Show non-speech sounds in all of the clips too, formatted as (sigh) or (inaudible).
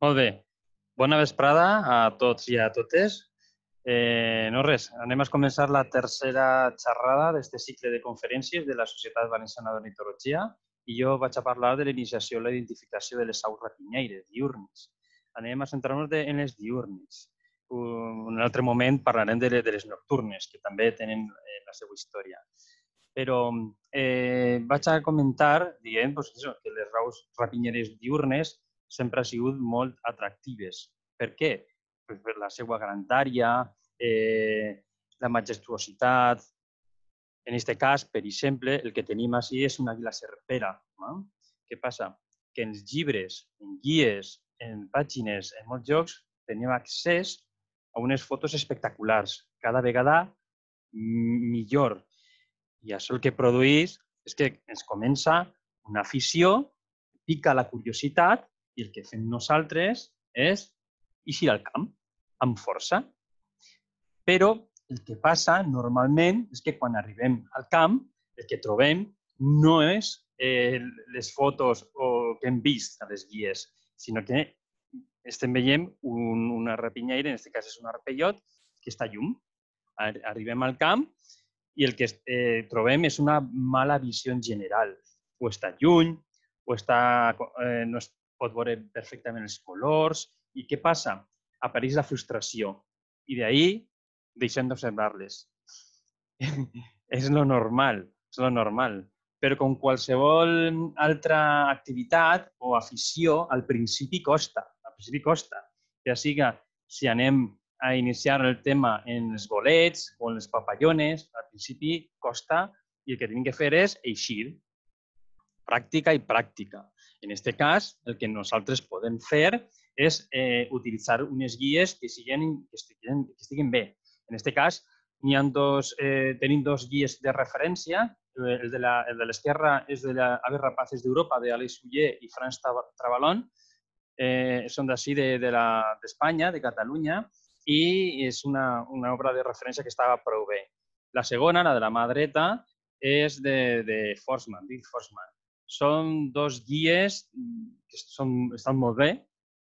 Molt bé. Bona vesprada a tots i a totes. Eh, no res, anem a començar la tercera xerrada d'aquest cicle de conferències de la Societat Valenciana d'Ornitologia i jo vaig a parlar de l'iniciació i la identificació de les aus rapinyeres, diurnes. Anem a centrar-nos en les diurnes. Un altre moment parlarem de les nocturnes, que també tenen eh, la seva història però eh, vaig a comentar dient pues, això, que les raus rapinyeres diurnes sempre ha sigut molt atractives. Per què? Pues per la seva grandària, eh, la majestuositat. En aquest cas, per exemple, el que tenim així és una àguila serpera. No? Què passa? Que en llibres, en guies, en pàgines, en molts llocs, tenim accés a unes fotos espectaculars, cada vegada millor. I això el que produeix és que ens comença una afició, pica la curiositat i el que fem nosaltres és eixir al camp amb força. Però el que passa normalment és que quan arribem al camp, el que trobem no és eh, les fotos o que hem vist a les guies, sinó que estem veient un, una rapinyaire, en aquest cas és un arpellot, que està llum. Arribem al camp i el que eh, trobem és una mala visió en general. O està lluny, o està, eh, no, pot veure perfectament els colors. I què passa? Apareix la frustració i d'ahir deixem d'observar-les. (laughs) és lo normal, és lo normal. Però com qualsevol altra activitat o afició, al principi costa, al principi costa. Ja siga si anem a iniciar el tema en els bolets o en les papallones, al principi costa i el que hem de fer és eixir. Pràctica i pràctica. En aquest cas, el que nosaltres podem fer és eh, utilitzar unes guies que, siguin, que, estiguin, que estiguin bé. En aquest cas, n'hi dos, eh, tenim dos guies de referència. El de l'esquerra és de la Rapaces d'Europa, d'Àlex Uller i Franz Trabalón. Eh, són d'ací d'Espanya, de, de, de Catalunya, i és una, una obra de referència que estava prou bé. La segona, la de la mà dreta, és de, de Forsman, Dick Forsman. Són dos guies que són, estan molt bé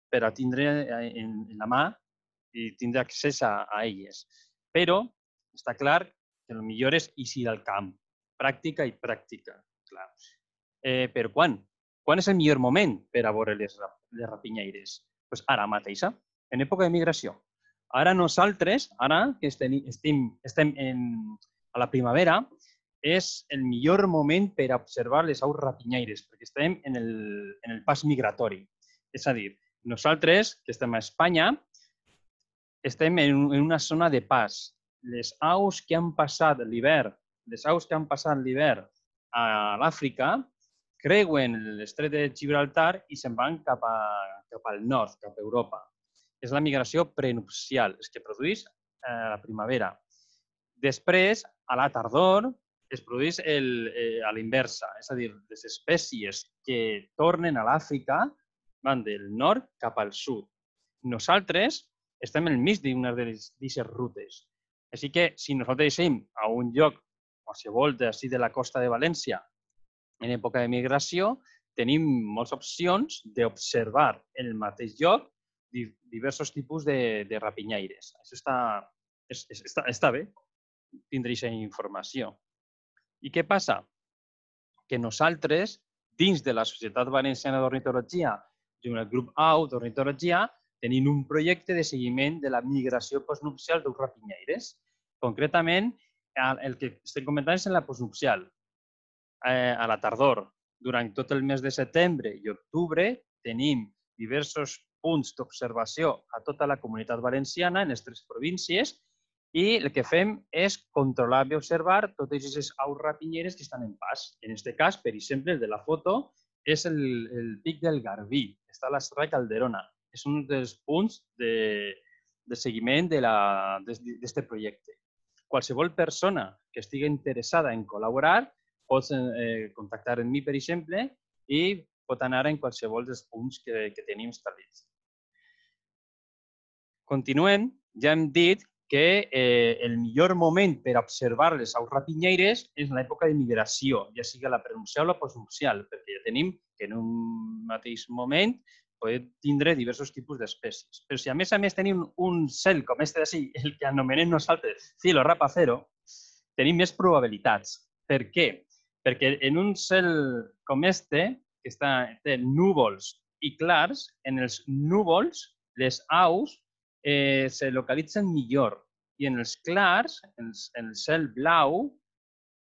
per a tindre eh, en, en la mà i tindre accés a, a elles. Però està clar que el millor és eixir del camp. Pràctica i pràctica, clar. Eh, per quan? Quan és el millor moment per a veure les, les rapinyaires? Pues ara mateixa, en època de migració. Ara nosaltres, ara que estem, estem, estem en, a la primavera, és el millor moment per observar les aus rapinyaires, perquè estem en el, en el pas migratori. És a dir, nosaltres, que estem a Espanya, estem en, en una zona de pas. Les aus que han passat l'hivern, les aus que han passat l'hivern a l'Àfrica, creuen l'estret de Gibraltar i se'n van cap, a, cap al nord, cap a Europa. És la migració prenupcial, és que produeix eh, la primavera. Després, a la tardor, es produeix el, eh, a l'inversa, és a dir, les espècies que tornen a l'Àfrica van del nord cap al sud. Nosaltres estem al mig d'una d'aquestes rutes. Així que si nosaltres deixem a un lloc, qualsevol d'ací de la costa de València, en època de migració, tenim moltes opcions d'observar el mateix lloc diversos tipus de, de rapinyaires. Això està, és, està, està bé tindre aquesta informació. I què passa? Que nosaltres, dins de la Societat Valenciana d'Ornitologia i el grup AU d'Ornitologia, tenim un projecte de seguiment de la migració postnupcial dels rapinyaires. Concretament, el que estem comentant és en la postnupcial. Eh, a la tardor, durant tot el mes de setembre i octubre, tenim diversos punts d'observació a tota la comunitat valenciana, en les tres províncies, i el que fem és controlar i observar totes aquestes aus rapinyeres que estan en pas. En aquest cas, per exemple, el de la foto és el, el pic del Garbí, està a la Serra Calderona. És un dels punts de, de seguiment d'aquest projecte. Qualsevol persona que estigui interessada en col·laborar pot eh, contactar amb mi, per exemple, i pot anar en qualsevol dels punts que, que tenim establits. Continuem. Ja hem dit que eh, el millor moment per observar les aus rapinyeres és l'època de migració, ja sigui la prenuncial o la postnuncial, perquè ja tenim que en un mateix moment podem tindre diversos tipus d'espècies. Però si a més a més tenim un cel com este d'ací, (laughs) el que anomenem nosaltres filo rapacero, tenim més probabilitats. Per què? Perquè en un cel com este, que està, té núvols i clars, en els núvols les aus eh, se localitzen millor. I en els clars, en, en el cel blau,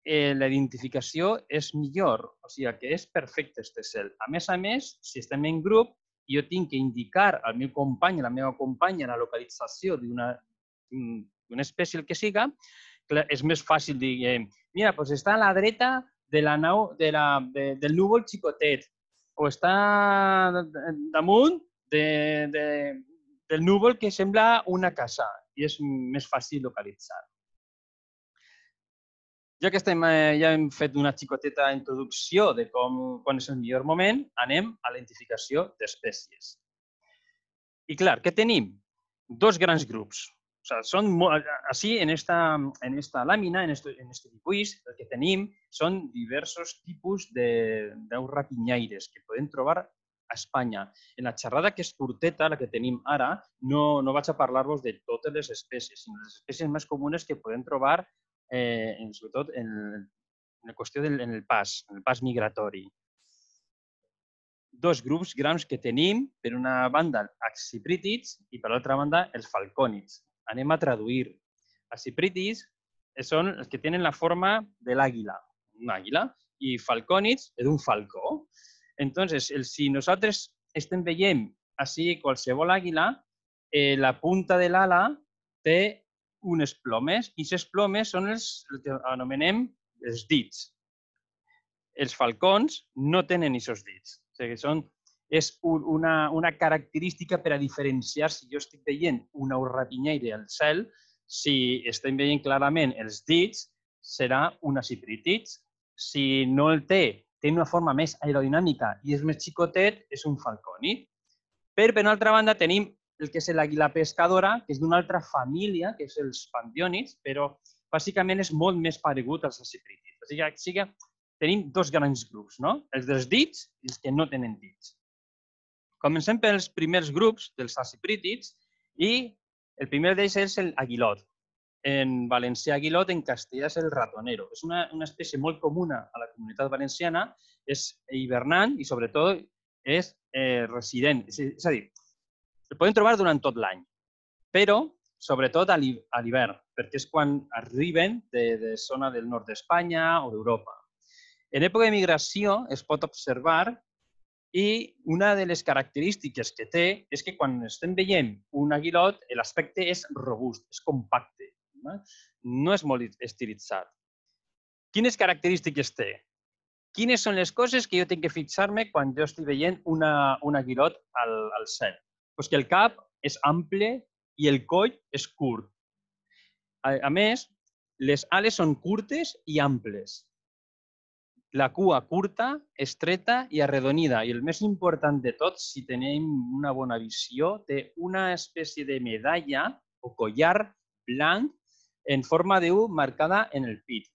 eh, la identificació és millor, o sigui que és perfecte este cel. A més a més, si estem en grup, jo tinc que indicar al meu company, a la meva companya, la localització d'una espècie el que siga, clar, és més fàcil dir, eh, mira, doncs està a la dreta de la nau, de la, de, del núvol xicotet, o està eh, damunt de, de, del núvol que sembla una casa i és més fàcil localitzar. Ja que estem, eh, ja hem fet una xicoteta introducció de com, quan és el millor moment, anem a la identificació d'espècies. I clar, què tenim? Dos grans grups. O sigui, són, així, en esta, en esta làmina, en este, en este dibuix, el que tenim són diversos tipus de, de rapinyaires que podem trobar a Espanya. En la xerrada que és curteta, la que tenim ara, no, no vaig a parlar-vos de totes les espècies, sinó les espècies més comunes que podem trobar, eh, en, sobretot en, en la qüestió del en el pas, en el pas migratori. Dos grups grans que tenim, per una banda axiprítids i per l'altra banda els falcònids. Anem a traduir. Axiprítids són els que tenen la forma de l'àguila, una àguila, i falcònids és un falcó. Entonces, el, si nosaltres estem veient així qualsevol àguila, eh, la punta de l'ala té unes plomes i les plomes són els, el que anomenem els dits. Els falcons no tenen aquests dits. O sigui, són, és una, una característica per a diferenciar si jo estic veient una urrapinyaire al cel, si estem veient clarament els dits, serà una cipritits. Si no el té, té una forma més aerodinàmica i és més xicotet, és un falconi. Per, per una altra banda, tenim el que és l'àguila pescadora, que és d'una altra família, que és els pandionis, però bàsicament és molt més paregut als acipritis. O sigui, o sigui, tenim dos grans grups, no? els dels dits i els que no tenen dits. Comencem pels primers grups dels acipritis i el primer d'ells és l'aguilot. En valencià guilot, en castellà és el ratonero. És una, una espècie molt comuna a la comunitat valenciana, és hivernant i sobretot és eh, resident. És, és a dir, el podem trobar durant tot l'any, però sobretot a l'hivern, perquè és quan arriben de, de zona del nord d'Espanya o d'Europa. En època de migració es pot observar i una de les característiques que té és que quan estem veient un aguilot, l'aspecte és robust, és compacte paradigma, no és molt estilitzat. Quines característiques té? Quines són les coses que jo tinc que fixar-me quan jo estic veient una, una guirot al, al cel? Pues que el cap és ample i el coll és curt. A, a més, les ales són curtes i amples. La cua curta, estreta i arredonida. I el més important de tot, si tenim una bona visió, té una espècie de medalla o collar blanc en forma de U marcada en el pit.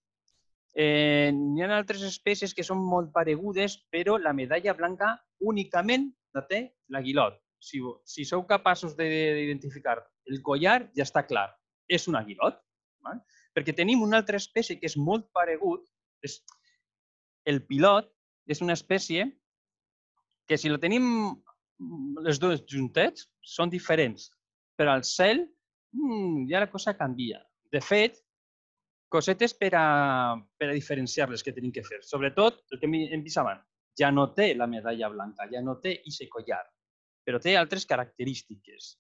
Eh, hi ha altres espècies que són molt paregudes, però la medalla blanca únicament la té l'aguilot. Si, si sou capaços d'identificar el collar, ja està clar, és un aguilot. Val? Perquè tenim una altra espècie que és molt paregut, és el pilot, és una espècie que si la tenim mm, les dues juntets són diferents, però al cel mmm, ja la cosa canvia. De fet, cosetes per a, per a diferenciar-les que tenim que fer. Sobretot, el que hem vist abans, ja no té la medalla blanca, ja no té ixe collar, però té altres característiques.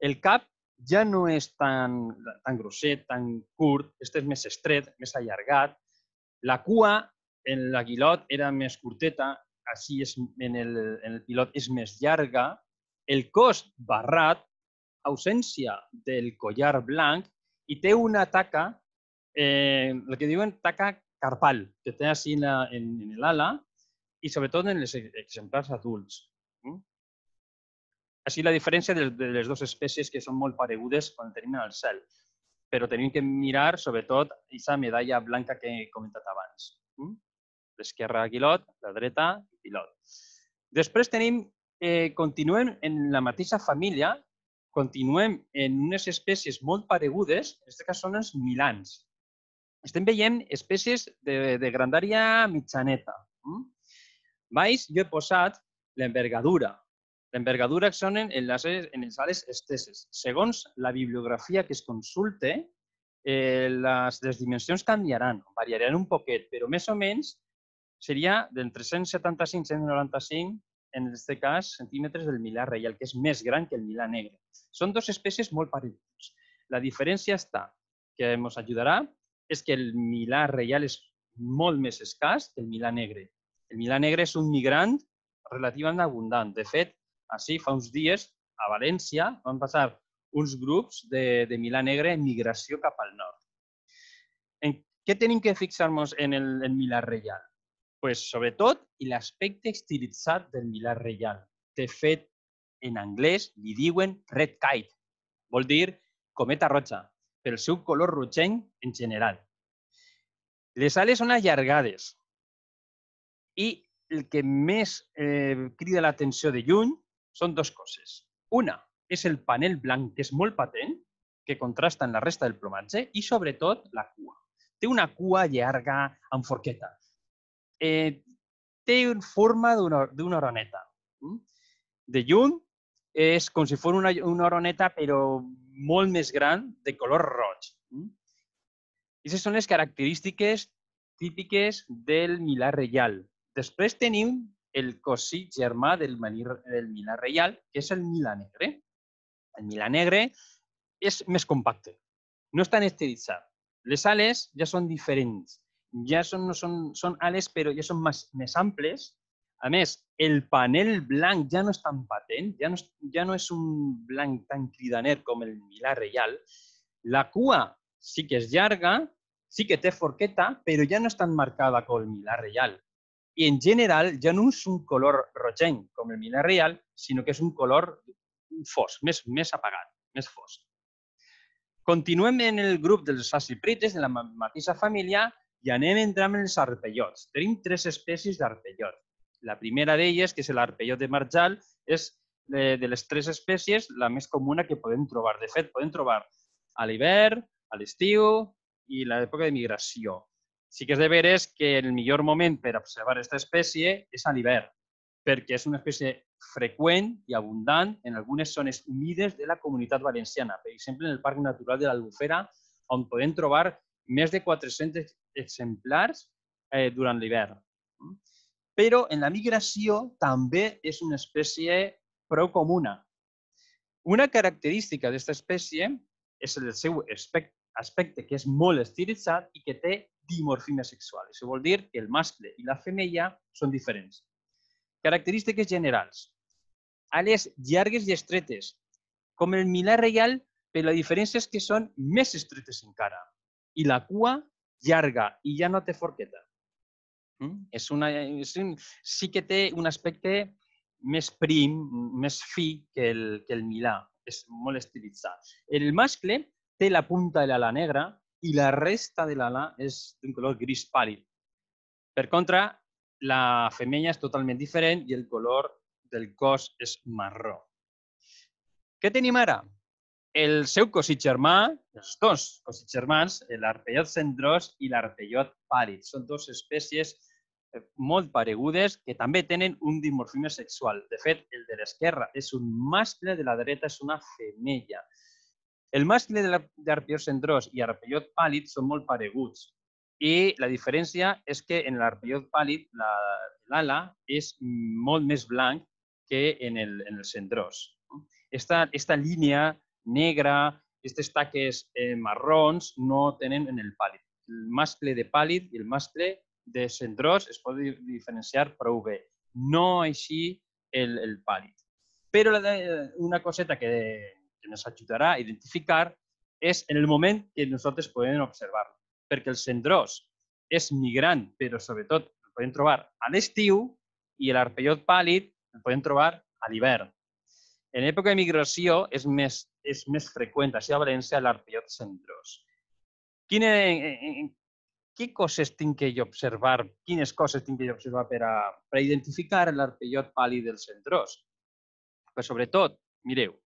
El cap ja no és tan, tan grosset, tan curt, este és més estret, més allargat. La cua en l'aguilot era més curteta, així és, en, el, en el pilot és més llarga. El cos barrat, ausència del collar blanc, i té una taca, eh, el que diuen taca carpal, que té així en l'ala i sobretot en els exemplars adults. Així la diferència de les dues espècies que són molt paregudes quan tenim el cel, però tenim que mirar sobretot aquesta medalla blanca que he comentat abans. L'esquerra guilot, la dreta guilot. Després tenim, eh, continuem en la mateixa família, continuem en unes espècies molt paregudes, en aquest cas són els milans. Estem veient espècies de, de grandària mitjaneta. Baix hm? jo he posat l'envergadura. L'envergadura que són en les, en les ales esteses. Segons la bibliografia que es consulte, eh, les, les dimensions canviaran, variaran un poquet, però més o menys seria del 375-195 en aquest cas centímetres del milà reial, que és més gran que el milà negre. Són dues espècies molt parelles. La diferència està, que ens ajudarà, és que el milà reial és molt més escàs que el milà negre. El milà negre és un migrant relativament abundant. De fet, així fa uns dies a València van passar uns grups de, de milà negre en migració cap al nord. En què tenim que fixar-nos en el en milà reial? pues, sobretot i l'aspecte estilitzat del milà reial. De fet en anglès li diuen red kite, vol dir cometa roja, pel seu color rogenc en general. Les ales són allargades i el que més eh, crida l'atenció de lluny són dues coses. Una és el panel blanc, que és molt patent, que contrasta amb la resta del plomatge, i sobretot la cua. Té una cua llarga amb forqueta, eh, té una forma d'una oroneta. De lluny és com si fos una, una oroneta, però molt més gran, de color roig. Aquestes són les característiques típiques del milà reial. Després tenim el cosí germà del, manir, del milà reial, que és el milà negre. El milà negre és més compacte, no és tan esteritzat. Les ales ja són diferents, ja són, no són, són ales, però ja són més, més amples. A més, el panel blanc ja no és tan patent, ja no és, ja no és un blanc tan cridaner com el milà reial. La cua sí que és llarga, sí que té forqueta, però ja no és tan marcada com el milà reial. I en general ja no és un color rogenc com el milà reial, sinó que és un color fosc, més, més apagat, més fosc. Continuem en el grup dels aciprites, de la mateixa família, i anem entrant en els arpellots. Tenim tres espècies d'arpellot. La primera d'elles, que és l'arpellot de marjal, és de, de les tres espècies la més comuna que podem trobar. De fet, podem trobar a l'hivern, a l'estiu i l'època de migració. Sí que és de veres que el millor moment per observar aquesta espècie és a l'hivern, perquè és una espècie freqüent i abundant en algunes zones humides de la comunitat valenciana, per exemple en el Parc Natural de l'Albufera, on podem trobar més de 400 exemplars eh, durant l'hivern. Però en la migració també és una espècie prou comuna. Una característica d'aquesta espècie és el seu aspecte, que és molt estilitzat i que té dimorfisme sexual. Això vol dir que el mascle i la femella són diferents. Característiques generals. Ales llargues i estretes, com el milà reial, però la diferència és que són més estretes encara. I la cua llarga i ja no té forqueta. Mm? És una, és un, sí que té un aspecte més prim, més fi que el, que el milà. És molt estilitzat. El mascle té la punta de l'ala negra i la resta de l'ala és d'un color gris pàl·lid. Per contra, la femella és totalment diferent i el color del cos és marró. Què tenim ara? El seu cossit germà, els dos cosits germans, l'arpellot cendrós i l'arpellot pàlid. són dues espècies eh, molt paregudes que també tenen un dimorfisme sexual. De fet, el de l'esquerra és un mascle, de la dreta és una femella. El mascle d'arpellot cendrós i arpellot pàlid són molt pareguts i la diferència és que en l'arpellot pàlid l'ala és molt més blanc que en el, en el cendrós. Esta, esta línia negra, estos taques eh, marrons no tenen en el pàl·lid. El mascle de pàl·lid i el mascle de cendrós es pot diferenciar prou bé. No així el, el pàl·lid. Però la, una coseta que, que ens ajudarà a identificar és en el moment que nosaltres podem observar-lo. Perquè el cendrós és migrant, però sobretot el podem trobar a l'estiu i l'arpellot pàl·lid el podem trobar a l'hivern. En època de migració és més és més freqüent així a València l'arpillot centrós. Quina, què coses tinc que observar, quines coses tinc que observar per a, per a identificar l'arpellot pali del centrós? Però sobretot, mireu,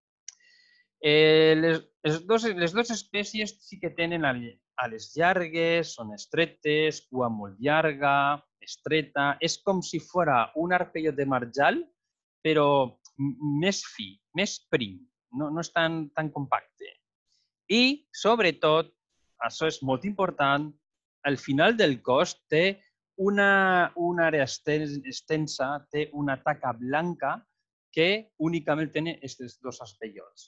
eh, les, les, dos, les dues espècies sí que tenen ales llargues, són estretes, cua molt llarga, estreta... És com si fora un arpellot de marjal, però més fi, més prim no, no és tan, tan compacte. I, sobretot, això és molt important, al final del cos té una, una àrea extensa, té una taca blanca que únicament té aquests dos arpellots.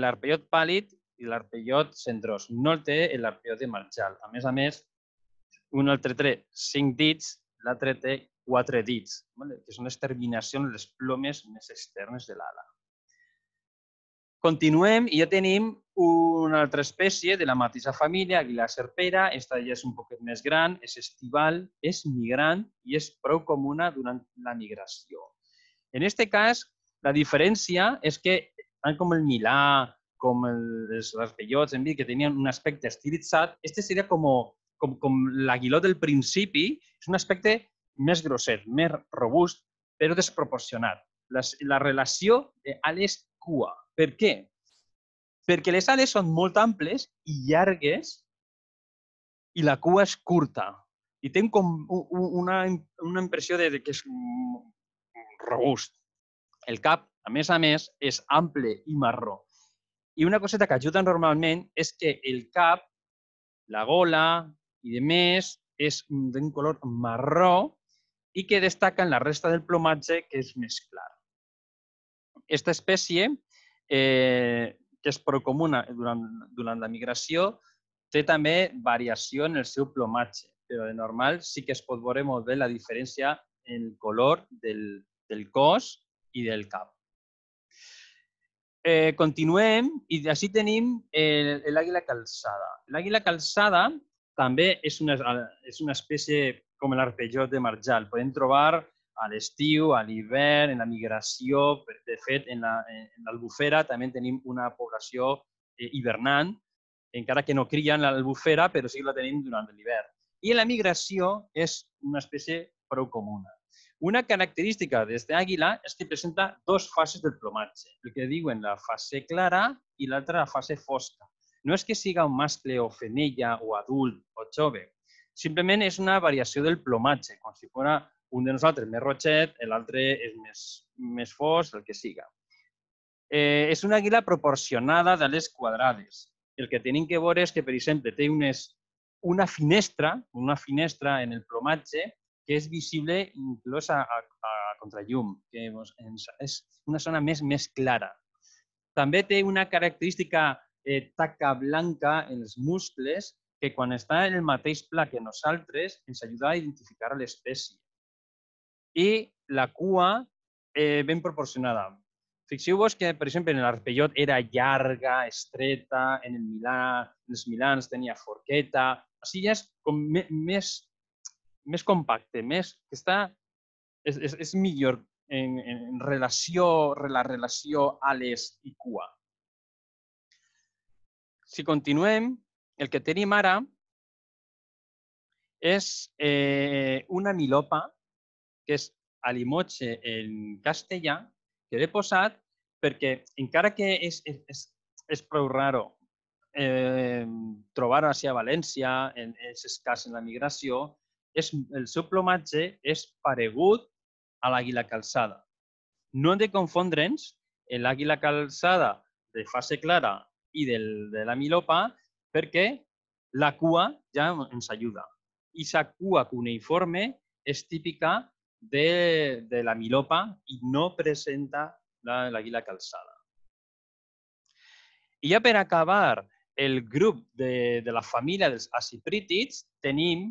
L'arpellot pàl·lid i l'arpellot centrós. No el té l'arpellot de marxal. A més a més, un altre té cinc dits, l'altre té quatre dits, que són les terminacions, les plomes més externes de l'ala. Continuem i ja tenim una altra espècie de la mateixa família, la serpera, esta ja és un poquet més gran, és estival, és migrant i és prou comuna durant la migració. En aquest cas, la diferència és que tant com el milà, com els rasguellots, hem dit que tenien un aspecte estilitzat, este seria com, com, com l'aguiló del principi, és un aspecte més grosset, més robust, però desproporcionat. La, la relació d'ales-cua, per què? Perquè les ales són molt amples i llargues i la cua és curta. I té com una, una impressió de, de que és robust. El cap, a més a més, és ample i marró. I una coseta que ajuda normalment és que el cap, la gola i de més és d'un color marró i que destaca en la resta del plomatge que és més clar. Aquesta espècie eh, que és comuna durant, durant la migració, té també variació en el seu plomatge, però de normal sí que es pot veure molt bé la diferència en el color del, del cos i del cap. Eh, continuem i així tenim l'àguila calçada. L'àguila calçada també és una, és una espècie com l'arpejot de marjal. Podem trobar a l'estiu, a l'hivern, en la migració. De fet, en l'albufera la, també tenim una població eh, hivernant, encara que no crien l'albufera, però sí que la tenim durant l'hivern. I la migració és una espècie prou comuna. Una característica d'aquest àguila és que presenta dues fases del plomatge, el que diuen la fase clara i l'altra la fase fosca. No és que siga un mascle o femella o adult o jove, simplement és una variació del plomatge, com si fos un de nosaltres més roxet, l'altre és més, més fosc, el que siga. Eh, és una àguila proporcionada de les quadrades. El que tenim que veure és que, per exemple, té unes, una finestra, una finestra en el plomatge que és visible inclús a, a, a contrallum, que és una zona més més clara. També té una característica eh, taca blanca en els muscles que quan està en el mateix pla que nosaltres ens ajuda a identificar l'espècie i la cua eh, ben proporcionada. fixeu vos que, per exemple, en l'Arpellot era llarga, estreta, en el Milà, en els Milans tenia forqueta, així ja és com més, més compacte, més, que està, és, és, és millor en, en relació, la relació ales i cua. Si continuem, el que tenim ara és eh, una milopa que és Alimoche en castellà, que l'he posat perquè encara que és, és, és prou raro eh, trobar-ho així a València, en, és escàs en la migració, és, el seu plomatge és paregut a l'àguila calçada. No hem de confondre'ns l'àguila calçada de fase clara i del, de la milopa perquè la cua ja ens ajuda. I sa cua cuneiforme és típica de, de la milopa i no presenta l'àguila calçada. I ja per acabar, el grup de, de la família dels acipritids, tenim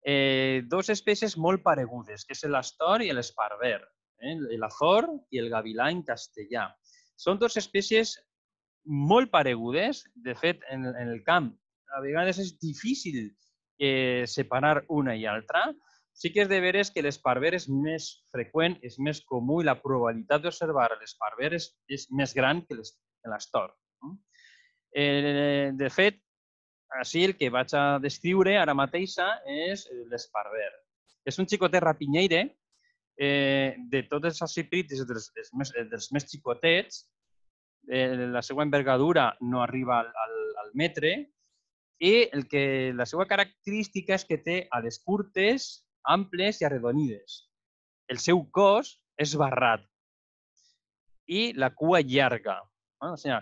eh, dues espècies molt paregudes, que és l'astor i l'esparver, eh? l'azor i el gavilà en castellà. Són dues espècies molt paregudes. De fet, en, en el camp a vegades és difícil eh, separar una i altra, Sí que és de veres que l'esparver és més freqüent, és més comú i la probabilitat d'observar l'esparver és, és més gran que l'estor. Eh, de fet, així el que vaig a descriure ara mateixa és l'esparver. És un xicotet rapinyeire eh, de tots els ciprites, dels, dels, més, dels més xicotets. Eh, la seva envergadura no arriba al, al, al metre i el que, la seva característica és que té ales curtes, amples i arredonides. El seu cos és barrat i la cua llarga. Eh, o sigui,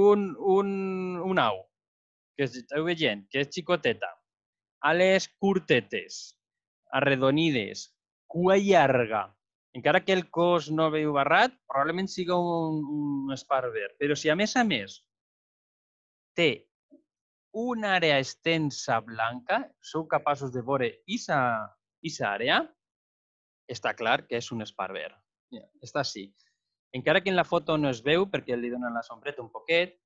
un, un, un au, que esteu veient, que és xicoteta, ales curtetes, arredonides, cua llarga, encara que el cos no veu barrat, probablement siga un, un esparver. Però si a més a més té una àrea extensa blanca, sou capaços de veure i està clar que és un esparver. Yeah, està així. Encara que en la foto no es veu perquè li donen la sombreta un poquet,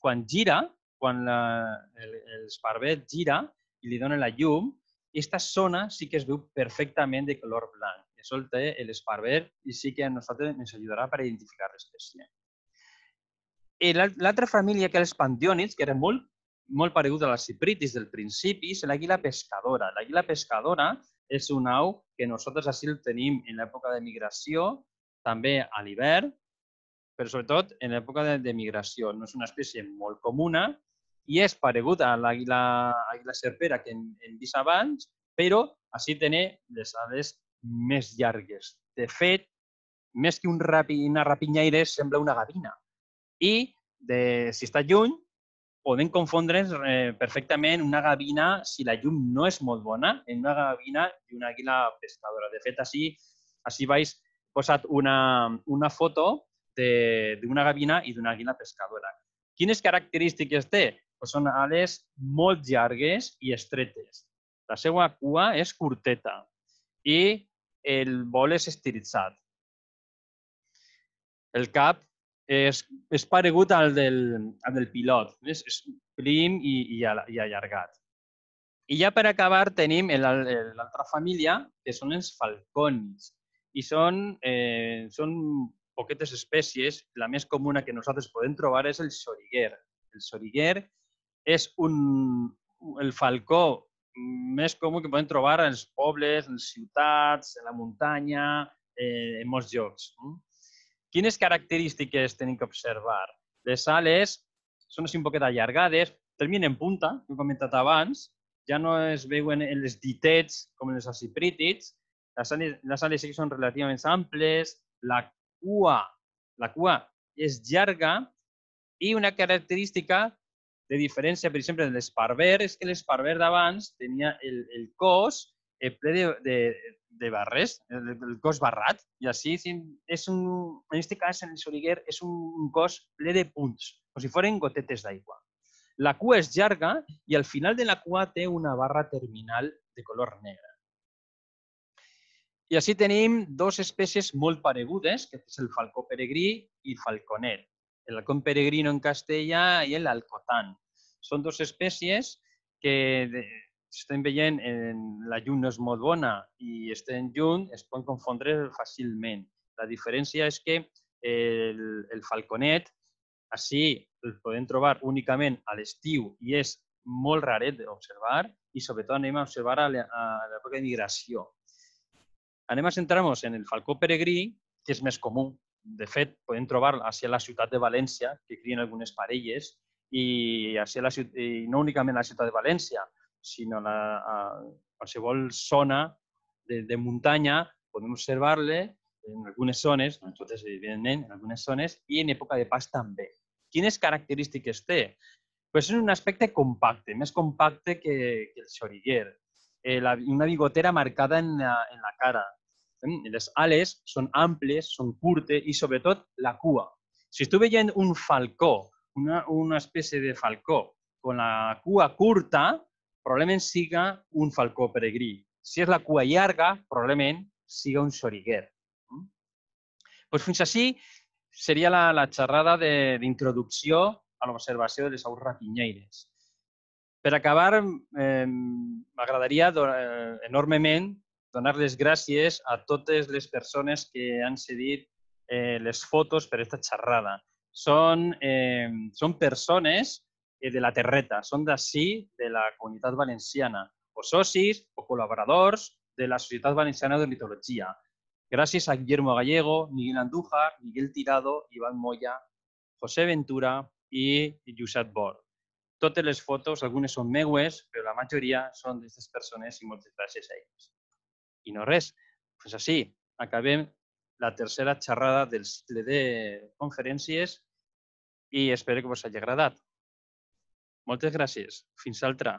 quan gira, quan l'esparver gira i li donen la llum, aquesta zona sí que es veu perfectament de color blanc. Això el té l'esparver i sí que a nosaltres ens ajudarà per identificar l'espècie. Eh, l'altra família que els pandiònids, que eren molt, molt paregut a les cipritis del principi, és l'àguila pescadora. L'àguila pescadora és un au que nosaltres així el tenim en l'època de migració, també a l'hivern, però sobretot en l'època de, de migració. No és una espècie molt comuna i és paregut a l'àguila serpera que hem, hem vist abans, però així té les ales més llargues. De fet, més que un rapi, una rapinyaire, sembla una gavina. I de, si està lluny, podem confondre's eh, perfectament una gavina, si la llum no és molt bona, en una gavina i una àguila pescadora. De fet, així, així vaig posat una, una foto d'una gavina i d'una àguila pescadora. Quines característiques té? Pues són ales molt llargues i estretes. La seva cua és curteta i el vol és estiritzat. El cap és, és paregut al del, al del pilot. És, és prim i, i, i allargat. I ja per acabar tenim l'altra família, que són els falconis. I són, eh, són poquetes espècies. La més comuna que nosaltres podem trobar és el xoriguer. El xoriguer és un, el falcó més comú que podem trobar als pobles, en les ciutats, en la muntanya, eh, en molts llocs. Mm? Quines característiques tenim que observar? Les ales són un poquet allargades, terminen en punta, com he comentat abans, ja no es veuen els ditets com en els aciprítids, les ales, les sí que són relativament amples, la cua, la cua és llarga i una característica de diferència, per exemple, de l'esparver és que l'esparver d'abans tenia el, el cos eh, ple de de barres, el, eh, el cos barrat, i així és un, en aquest cas, en el soriguer, és un cos ple de punts, com si foren gotetes d'aigua. La cua és llarga i al final de la cua té una barra terminal de color negre. I així tenim dues espècies molt paregudes, que és el falcó peregrí i el falconer. El halcón peregrino en castellà i el alcotán. Són dues espècies que estem veient en la llum no és molt bona i estem lluny, es pot confondre fàcilment. La diferència és que el, el falconet, així el podem trobar únicament a l'estiu i és molt raret d'observar i sobretot anem a observar a l'època de migració. Anem a centrar-nos en el falcó peregrí, que és més comú. De fet, podem trobar a la ciutat de València, que crien algunes parelles, i, a la, i no únicament a la ciutat de València, sino la, a zona de, montaña podemos observarle en algunas zones, entonces vienen en algunas zones, y en época de pas també. Quines características té? Pues és un aspecto compacte, más compacte que, el choriller. Eh, una bigotera marcada en la, en la cara. Eh, las ales son amples, són curtes sobre sobretot, la cua. Si estic en un falcó, una, una de falcó, con la cua curta, probablement siga un falcó peregrí. Si és la cua llarga, probablement siga un xoriguer. Pues fins així seria la, la xerrada d'introducció a l'observació de les aus rapinyeires. Per acabar, eh, m'agradaria do, eh, enormement donar les gràcies a totes les persones que han cedit eh, les fotos per aquesta xerrada. Són, eh, són persones Eh, de la terreta. de así de la comunidad valenciana, o sosis o colaboradores de la Sociedad Valenciana de Ornitología. gracias a Guillermo Gallego, Miguel Andújar, Miguel Tirado, Iván Moya, José Ventura y Yusat Bor. todas las fotos, algunas son meues, pero la son de d'aquestes personas y muchas gracias a ells. I no res, pues así acabem la tercera charrada del de conferencias y espero que os haya agradat. Moltes gràcies. Fins altra.